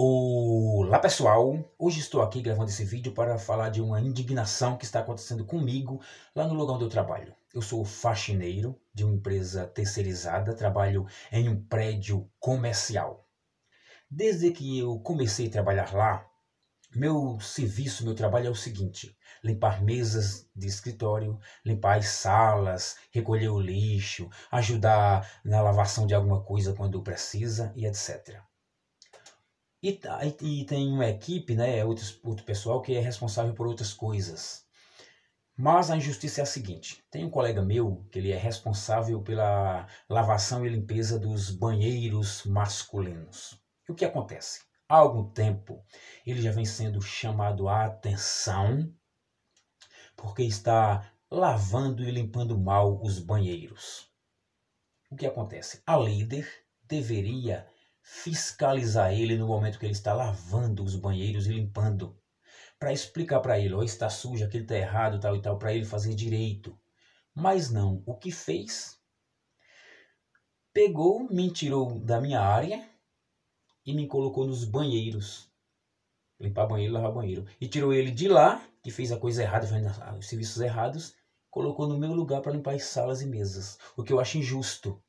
Olá pessoal, hoje estou aqui gravando esse vídeo para falar de uma indignação que está acontecendo comigo lá no lugar onde eu trabalho. Eu sou faxineiro de uma empresa terceirizada, trabalho em um prédio comercial. Desde que eu comecei a trabalhar lá, meu serviço, meu trabalho é o seguinte: limpar mesas de escritório, limpar as salas, recolher o lixo, ajudar na lavação de alguma coisa quando precisa e etc. Tá, e, e tem uma equipe, né, outro outro pessoal que é responsável por outras coisas. Mas a injustiça é a seguinte: tem um colega meu que ele é responsável pela lavação e limpeza dos banheiros masculinos. E o que acontece? Há algum tempo ele já vem sendo chamado a atenção porque está lavando e limpando mal os banheiros. O que acontece? A líder deveria fiscalizar ele no momento que ele está lavando os banheiros e limpando, para explicar para ele, ó, está sujo, aquele está errado, tal e tal, para ele fazer direito. Mas não, o que fez? Pegou, me tirou da minha área e me colocou nos banheiros. Limpar banheiro, lavar banheiro. E tirou ele de lá, que fez a coisa errada, fez os serviços errados, colocou no meu lugar para limpar as salas e mesas. O que eu acho injusto.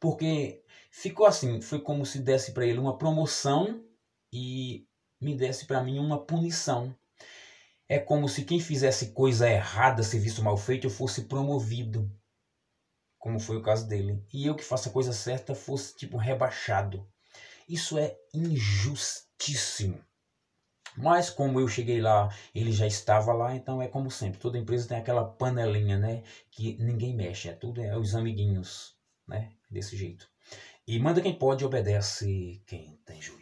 Porque ficou assim, foi como se desse para ele uma promoção e me desse para mim uma punição. É como se quem fizesse coisa errada, serviço mal feito, eu fosse promovido, como foi o caso dele, e eu que faço a coisa certa fosse tipo rebaixado. Isso é injustíssimo. Mas como eu cheguei lá, ele já estava lá, então é como sempre, toda empresa tem aquela panelinha, né, que ninguém mexe, é tudo é os amiguinhos né? Desse jeito. E manda quem pode e obedece quem tem juízo.